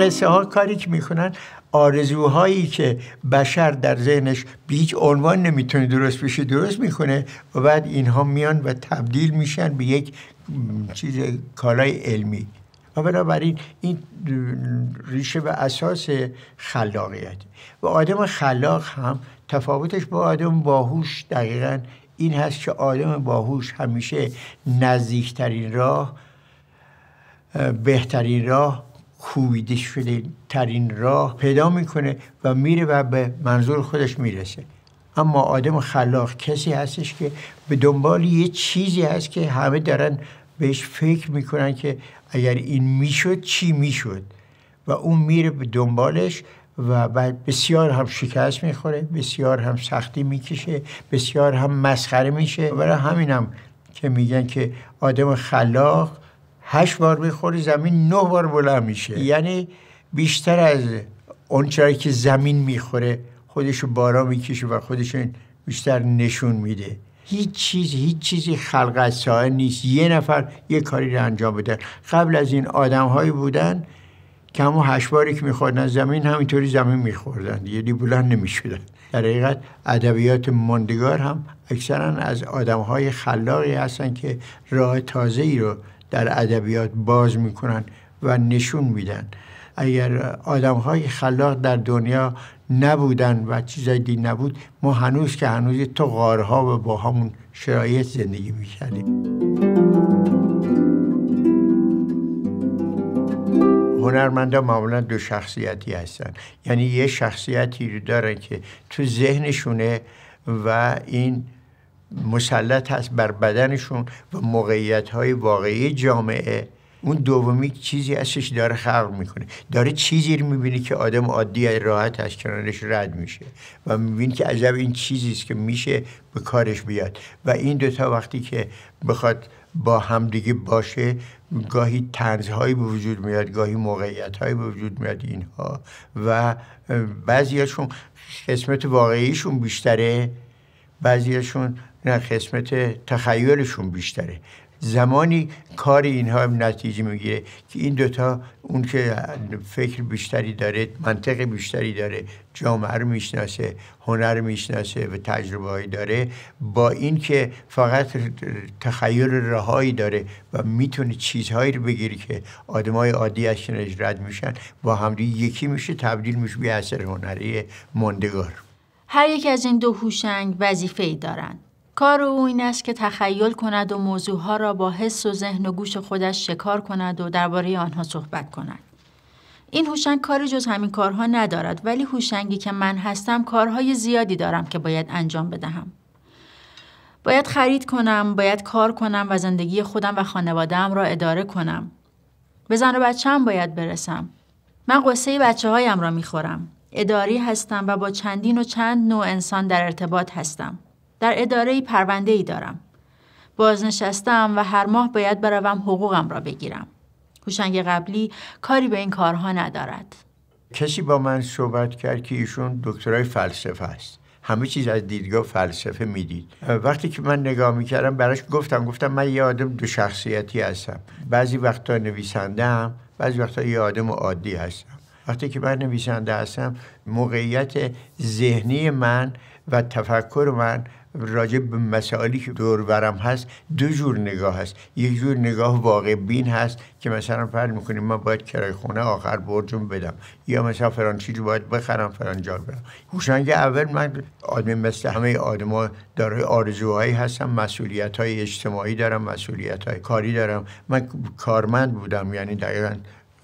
قصه ها کاری که میکنن آرزوهایی که بشر در ذهنش به هیچ عنوان نمیتونه درست بشه درست میکنه و بعد اینها میان و تبدیل میشن به یک چیز کالای علمی و بنابراین این ریشه و اساس خلاقیت و آدم خلاق هم تفاوتش با آدم باهوش دقیقا این هست که آدم باهوش همیشه نزدیکترین راه بهترین راه کوبیده شده ترین راه پیدا میکنه و میره و به منظور خودش میرسه اما آدم خلاق کسی هستش که به دنبال یه چیزی هست که همه دارن بهش فکر میکنن که اگر این میشد چی میشد و اون میره به دنبالش و بسیار هم شکست میخوره بسیار هم سختی میکشه بسیار هم مسخره میشه برای همینم که میگن که آدم خلاق هشت بار میخوری زمین نه بار بلند میشه یعنی بیشتر از اون که زمین میخوره خودشو بارا میکشه و خودش بیشتر نشون میده هیچ چیز هیچ چیزی خلق از سایه نیست یه نفر یه کاری رو انجام بده قبل از این آدم هایی بودن که همون باری که میخوردن زمین همینطوری زمین میخوردن یعنی بلند نمیشدن در حقیقت ادبیات ماندگار هم اکثرا از آدم های خلاقی هستن که راه تازه ای رو در ادبیات باز میکنن و نشون میدن اگر آدم های خلاق در دنیا نبودن و چیزای دی نبود ما هنوز که هنوز تو غارها و با همون شرایط زندگی میکردیم هنرمندا معمولا دو شخصیتی هستن یعنی یه شخصیتی رو دارن که تو ذهنشونه و این مسلط هست بر بدنشون و موقعیت های واقعی جامعه اون دومی چیزی ازش داره خلق میکنه داره چیزی رو میبینه که آدم عادی راحت از کنارش رد میشه و میبینه که عجب این چیزی است که میشه به کارش بیاد و این دوتا وقتی که بخواد با همدیگه باشه گاهی تنزهایی به وجود میاد گاهی موقعیت به وجود میاد اینها و بعضیاشون قسمت واقعیشون بیشتره بعضیشون قسمت تخیلشون بیشتره زمانی کار اینها نتیجه میگیره که این دوتا اون که فکر بیشتری داره منطق بیشتری داره جامعه رو میشناسه هنر میشناسه و تجربه هایی داره با این که فقط تخیل رهایی داره و میتونه چیزهایی رو بگیری که آدمای عادی از رد میشن با همدی یکی میشه تبدیل میشه به اثر هنری مندگار هر یک از این دو هوشنگ وظیفه ای دارند. کار او این است که تخیل کند و موضوعها را با حس و ذهن و گوش خودش شکار کند و درباره آنها صحبت کند. این هوشنگ کاری جز همین کارها ندارد ولی هوشنگی که من هستم کارهای زیادی دارم که باید انجام بدهم. باید خرید کنم، باید کار کنم و زندگی خودم و خانوادهام را اداره کنم. به زن و بچه‌ام باید برسم. من قصه بچه را میخورم. اداری هستم و با چندین و چند نوع انسان در ارتباط هستم. در اداره پرونده ای دارم. بازنشستم و هر ماه باید بروم حقوقم را بگیرم. هوشنگ قبلی کاری به این کارها ندارد. کسی با من صحبت کرد که ایشون دکترای فلسفه است. همه چیز از دیدگاه فلسفه میدید وقتی که من نگاه میکردم براش گفتم گفتم من یه آدم دو شخصیتی هستم بعضی وقتا نویسنده هم بعضی وقتا یه آدم عادی هستم وقتی که من نویسنده هستم موقعیت ذهنی من و تفکر من راجع به مسائلی که دورورم هست دو جور نگاه هست یک جور نگاه واقع بین هست که مثلا فرض میکنیم من باید کرای خونه آخر برجم بدم یا مثلا فران باید بخرم فران جا برم هوشنگ اول من آدمی مثل همه آدما دارای آرزوهایی هستم مسئولیت های اجتماعی دارم مسئولیت های کاری دارم من کارمند بودم یعنی دقیقا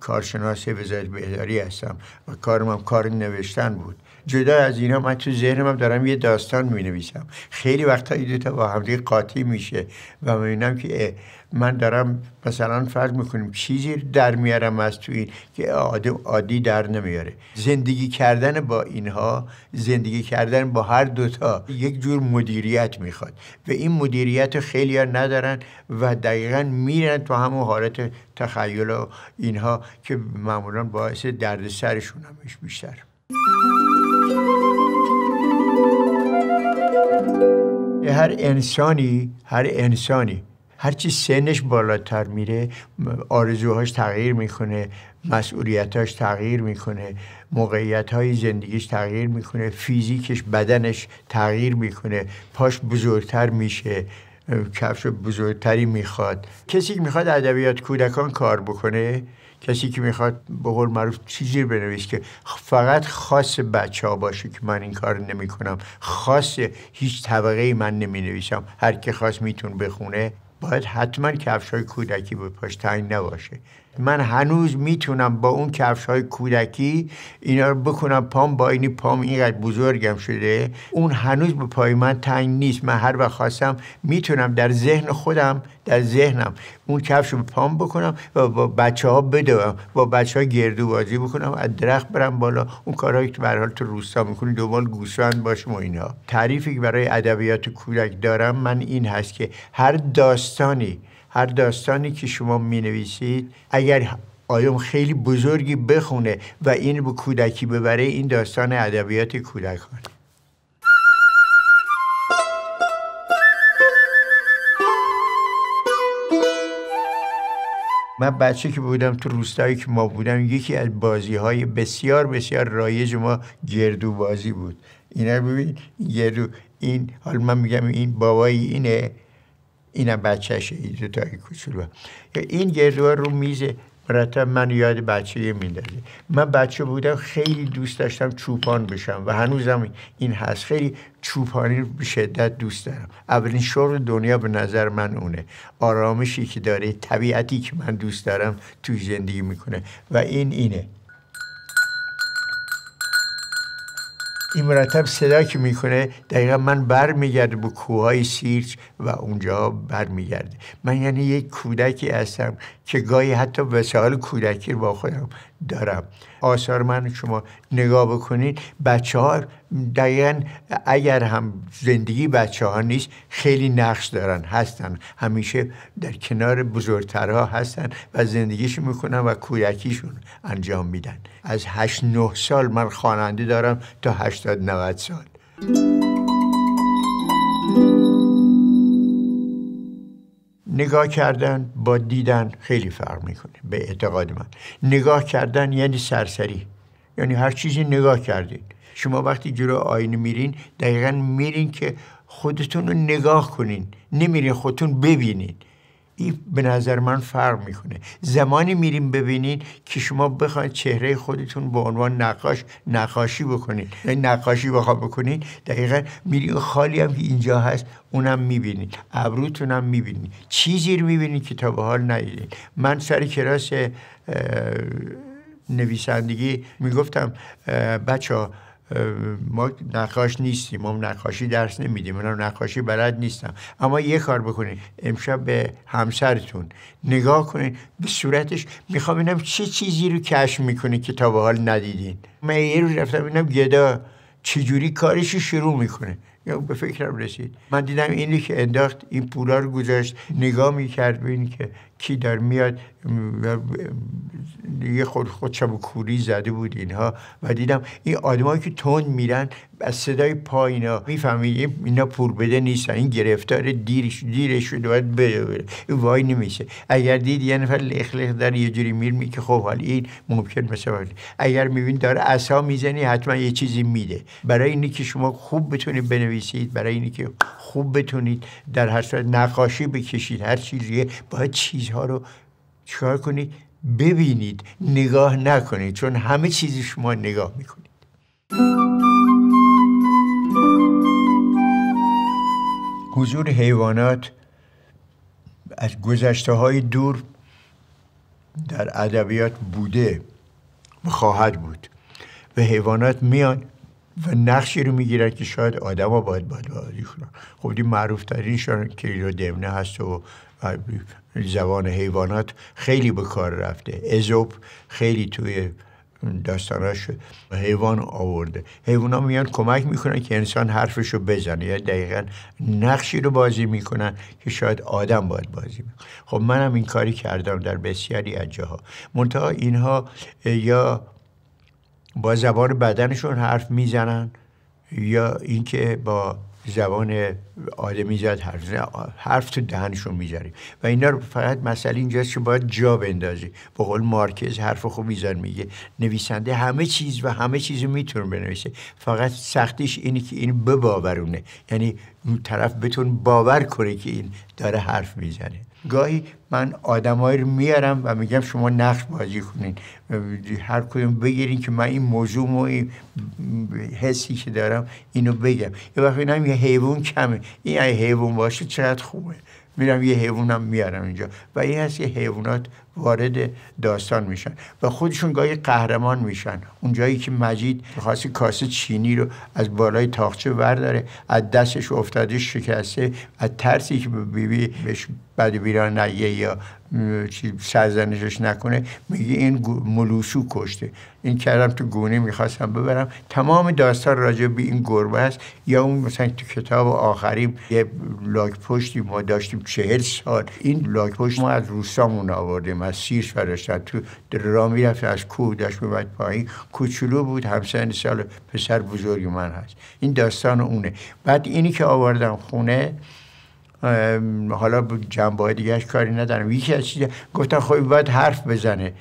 کارشناس وزارت بهداری هستم و کارم هم کار نوشتن بود جدا از اینا من تو ذهنم دارم یه داستان می نویسم خیلی وقتا این دوتا با همدیگه قاطی میشه و میبینم که من دارم مثلا فرض میکنیم چیزی در میارم از تو این که آدم عادی در نمیاره زندگی کردن با اینها زندگی کردن با هر دوتا یک جور مدیریت میخواد و این مدیریت خیلی ها ندارن و دقیقا میرن تو همون حالت تخیل و اینها که معمولا باعث دردسرشون همش بیشتر هر انسانی هر انسانی هرچی سنش بالاتر میره آرزوهاش تغییر میکنه مسئولیتاش تغییر میکنه موقعیت های زندگیش تغییر میکنه فیزیکش بدنش تغییر میکنه پاش بزرگتر میشه کفش بزرگتری میخواد کسی که میخواد ادبیات کودکان کار بکنه کسی که میخواد به قول معروف چیزی بنویس که فقط خاص بچه ها باشه که من این کار نمی کنم خاص هیچ طبقه ای من نمی نویسم هر که خاص میتون بخونه باید حتما کفش های کودکی به پاش تنگ نباشه من هنوز میتونم با اون کفش های کودکی اینا رو بکنم پام با اینی پام اینقدر بزرگم شده اون هنوز به پای من تنگ نیست من هر وقت خواستم میتونم در ذهن خودم در ذهنم اون کفش رو پام بکنم و با بچه ها بدوم با بچه ها گردو بازی بکنم از درخت برم بالا اون کارهایی که به حال تو روستا میکنی دنبال گوسفند باشم و اینها تعریفی که برای ادبیات کودک دارم من این هست که هر داستانی هر داستانی که شما می نویسید اگر آیوم خیلی بزرگی بخونه و این به کودکی ببره این داستان ادبیات کودکان. من بچه که بودم تو روستایی که ما بودم یکی از بازی های بسیار بسیار رایج ما گردو بازی بود اینا ببین گردو این حالا من میگم این بابای اینه اینم بچهش این دو تا کوچولو این گردوها رو میز مرتب من یاد بچه میندازه من بچه بودم خیلی دوست داشتم چوپان بشم و هنوزم این هست خیلی چوپانی رو به شدت دوست دارم اولین شور دنیا به نظر من اونه آرامشی که داره طبیعتی که من دوست دارم توی زندگی میکنه و این اینه این مرتب صدا که میکنه دقیقا من بر میگرده به کوههای سیرچ و اونجا بر میگرده من یعنی یک کودکی هستم که گاهی حتی وسایل کودکی رو با خودم دارم آثار من شما نگاه بکنید بچه ها دقیقا اگر هم زندگی بچه ها نیست خیلی نقش دارن هستن همیشه در کنار بزرگترها هستن و زندگیشون میکنن و کودکیشون انجام میدن از 8 نه سال من خواننده دارم تا 80 نوت سال نگاه کردن با دیدن خیلی فرق میکنه به اعتقاد من نگاه کردن یعنی سرسری یعنی هر چیزی نگاه کردید شما وقتی جلو آینه میرین دقیقا میرین که خودتون رو نگاه کنین نمیرین خودتون ببینین این به نظر من فرق میکنه زمانی میریم ببینید که شما بخواید چهره خودتون به عنوان نقاش نقاشی بکنید یعنی نقاشی بخوا بکنید دقیقا میریم خالی هم که اینجا هست اونم میبینید ابروتون هم میبینید چیزی رو میبینید که تا به حال ندیدید من سر کلاس نویسندگی میگفتم بچه ها ما نقاش نیستیم ما نقاشی درس نمیدیم هم نقاشی بلد نیستم اما یه کار بکنید امشب به همسرتون نگاه کنین به صورتش میخوام ببینم چه چیزی رو کشف میکنه که تا به حال ندیدین من یه روز رفتم ببینم گدا چجوری کارش رو شروع میکنه یا به فکرم رسید من دیدم اینی که انداخت این پولا رو گذاشت نگاه میکرد به که کی در میاد یه خود خود کوری زده بود اینها و دیدم این آدمایی که تون میرن از صدای پا اینا میفهمید اینا پور بده نیستن این گرفتار دیرش دیرش شده باید وای نمیشه اگر دید یه نفر لخ لخ در یه جوری می که خب حال این ممکن مثلا اگر میبین داره اسا میزنی حتما یه چیزی میده برای اینی که شما خوب بتونید بنویسید برای اینی که خوب بتونید در هر نقاشی بکشید هر چیزی باید چیز چیزها رو چکار کنید ببینید نگاه نکنید چون همه چیزی شما نگاه میکنید حضور حیوانات از گذشته های دور در ادبیات بوده و خواهد بود و حیوانات میان و نقشی رو میگیرن که شاید آدما باید باید بازی کنن خب این معروف ترین شان دمنه هست و زبان حیوانات خیلی به کار رفته ازوب خیلی توی داستاناش حیوان آورده حیوان ها میان کمک میکنن که انسان حرفش رو بزنه یا یعنی دقیقا نقشی رو بازی میکنن که شاید آدم باید بازی میکنه خب منم این کاری کردم در بسیاری از جاها منتها اینها یا با زبان بدنشون حرف میزنن یا اینکه با زبان آدمی زد حرف, تو دهنشون میذاری و اینا رو فقط مسئله اینجاست که باید جا بندازی با قول مارکز حرف خوب میزن میگه نویسنده همه چیز و همه چیز میتونه بنویسه فقط سختیش اینه که این بباورونه یعنی طرف بتون باور کنه که این داره حرف میزنه گاهی من آدمایی رو میارم و میگم شما نقش بازی کنین هر کدوم بگیرین که من این موضوع و این حسی که دارم اینو بگم یه وقتی اینم یه حیوان کمه این حیوان باشه چقدر خوبه میرم یه حیوانم میارم اینجا و این هست که حیوانات وارد داستان میشن و خودشون گاهی قهرمان میشن اونجایی که مجید خاص کاسه چینی رو از بالای تاخچه برداره از دستش افتاده شکسته از ترسی که بیبی بهش بعد بیران نگه یا سرزنشش نکنه میگه این ملوسو کشته این کردم تو گونه میخواستم ببرم تمام داستان راجع به این گربه است یا اون مثلا تو کتاب آخریم یه لاک پشتی ما داشتیم چهل سال این لاک پشت ما از روستامون آوردیم از فرستاد تو را میرفت از کوه داشت میبود پایین کوچولو بود همسن سال پسر بزرگ من هست این داستان اونه بعد اینی که آوردم خونه حالا جنبه های دیگهش کاری ندارم یکی از چیزی گفتن خب باید حرف بزنه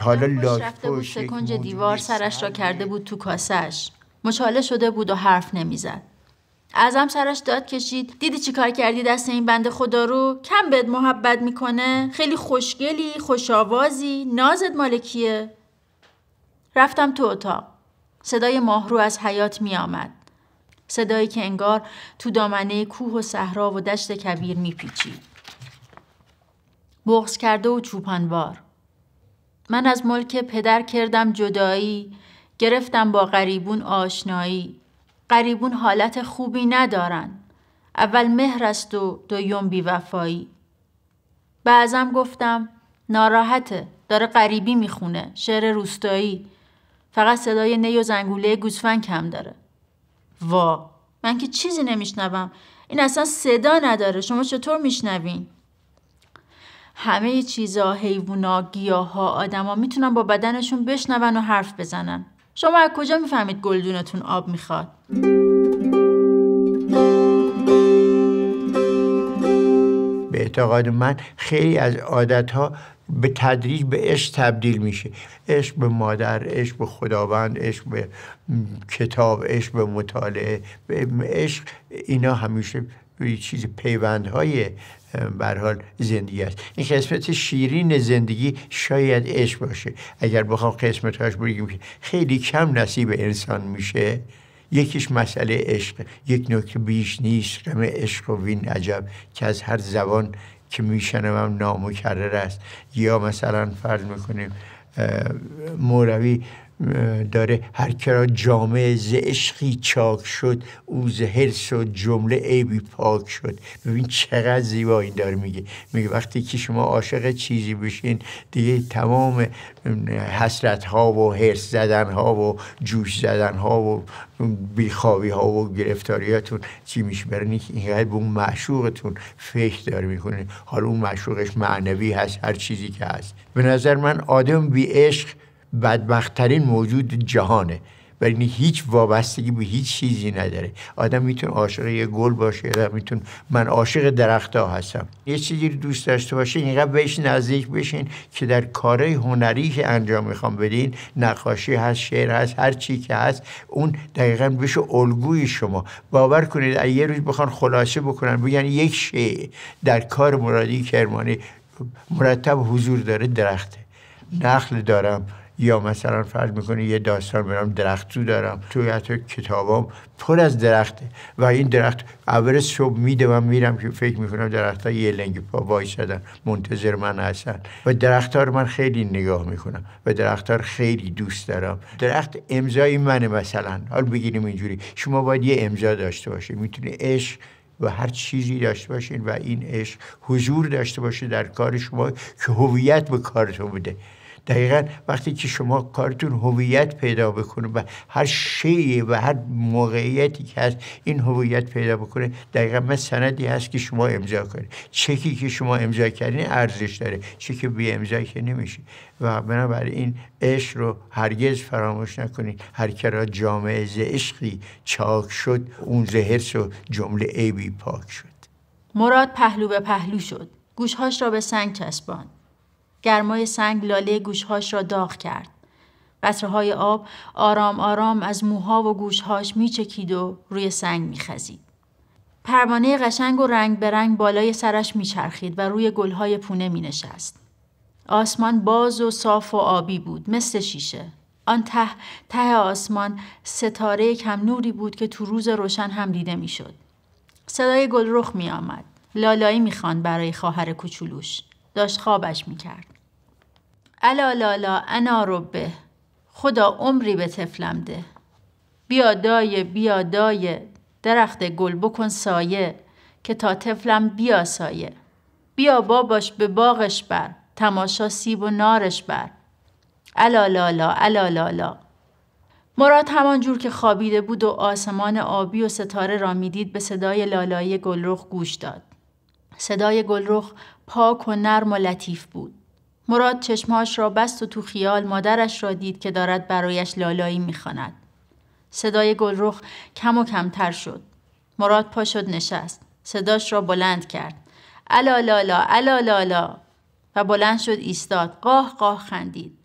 حالا رفته دیوار سرش را کرده بود تو کاسش مچاله شده بود و حرف نمیزد ازم سرش داد کشید دیدی چیکار کردی دست این بنده خدا رو کم بهت محبت میکنه خیلی خوشگلی خوشآوازی نازت مالکیه رفتم تو اتاق صدای ماهرو از حیات میآمد صدایی که انگار تو دامنه کوه و صحرا و دشت کبیر میپیچید بغز کرده و چوپانوار من از ملک پدر کردم جدایی گرفتم با غریبون آشنایی قریبون حالت خوبی ندارن. اول مهر است و بی بیوفایی. بعضم گفتم ناراحته داره غریبی میخونه شعر روستایی فقط صدای نی و زنگوله گوسفند کم داره وا من که چیزی نمیشنوم این اصلا صدا نداره شما چطور میشنوین همه چیزا حیوونا گیاها آدما میتونن با بدنشون بشنون و حرف بزنن شما از کجا میفهمید گلدونتون آب میخواد به اعتقاد من خیلی از عادت ها به تدریج به عشق تبدیل میشه عشق به مادر عشق به خداوند عشق به کتاب عشق به مطالعه به عشق اینا همیشه چیز پیوندهای بر حال زندگی است این قسمت شیرین زندگی شاید عشق باشه اگر بخوام قسمتهاش بگیم خیلی کم نصیب انسان میشه یکیش مسئله عشق یک نکته بیش نیست غم عشق و وین عجب که از هر زبان که میشنوم نامکرر است یا مثلا فرض میکنیم موروی داره هر کرا جامعه ز عشقی چاک شد او ز حرس و جمله عیبی پاک شد ببین چقدر زیبا این داره میگه میگه وقتی که شما عاشق چیزی بشین دیگه تمام حسرت ها و حرس زدن ها و جوش زدن ها و بیخوابی ها و گرفتاریاتون چی میشه برای اینقدر به اون معشوقتون فکر داره میکنه حالا اون معشوقش معنوی هست هر چیزی که هست به نظر من آدم بی عشق بدبختترین موجود جهانه ولی هیچ وابستگی به هیچ چیزی نداره آدم میتونه عاشق یه گل باشه آدم میتونه من عاشق ها هستم یه چیزی رو دوست داشته باشه اینقدر بهش نزدیک بشین که در کارهای هنری که انجام میخوام بدین نقاشی هست شعر هست هر چی که هست اون دقیقا بشه الگوی شما باور کنید یه روز بخوان خلاصه بکنن بگن یک شعر در کار مرادی کرمانی مرتب حضور داره درخته نخل دارم یا مثلا فرض میکنه یه داستان برام درخت تو دارم توی حتی کتابام پر از درخته و این درخت اول صبح میده من میرم که فکر میکنم درخت ها یه لنگ پا شدن منتظر من هستن و درخت رو من خیلی نگاه میکنم و درخت رو خیلی دوست دارم درخت امضای منه مثلا حالا بگیریم اینجوری شما باید یه امضا داشته باشید میتونه عشق و هر چیزی داشته باشین و این عشق حضور داشته باشه در کار شما که هویت به کارتون بده دقیقا وقتی که شما کارتون هویت پیدا بکنه و هر شی و هر موقعیتی که هست این هویت پیدا بکنه دقیقا من سندی هست که شما امضا کنید چکی که شما امضا کردین ارزش داره چکی بی امضا که نمیشه و بنابراین عشق رو هرگز فراموش نکنید هر را جامعه ز عشقی چاک شد اون زهرس و جمله بی پاک شد مراد پهلو به پهلو شد گوشهاش را به سنگ چسباند گرمای سنگ لاله گوشهاش را داغ کرد. قطرههای آب آرام آرام از موها و گوشهاش میچکید و روی سنگ میخزید. پروانه قشنگ و رنگ به رنگ بالای سرش میچرخید و روی گلهای پونه مینشست. آسمان باز و صاف و آبی بود مثل شیشه. آن ته ته آسمان ستاره کم نوری بود که تو روز روشن هم دیده میشد. صدای رخ می آمد. لالایی میخواند برای خواهر کوچولوش. داشت خوابش میکرد. الا لالا انا ربه خدا عمری به طفلم ده بیا دایه بیا دایه درخت گل بکن سایه که تا طفلم بیا سایه بیا باباش به باغش بر تماشا سیب و نارش بر الا لالا الا لالا مراد جور که خوابیده بود و آسمان آبی و ستاره را میدید به صدای لالایی گلرخ گوش داد صدای گلرخ پاک و نرم و لطیف بود مراد چشمهاش را بست و تو خیال مادرش را دید که دارد برایش لالایی میخواند صدای گلرخ کم و کمتر شد مراد پا شد نشست صداش را بلند کرد الا لالا الا لالا و بلند شد ایستاد قاه قاه خندید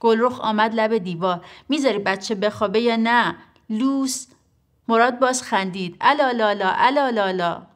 گلرخ آمد لب دیوار میذاری بچه بخوابه یا نه لوس مراد باز خندید الا لالا الا لالا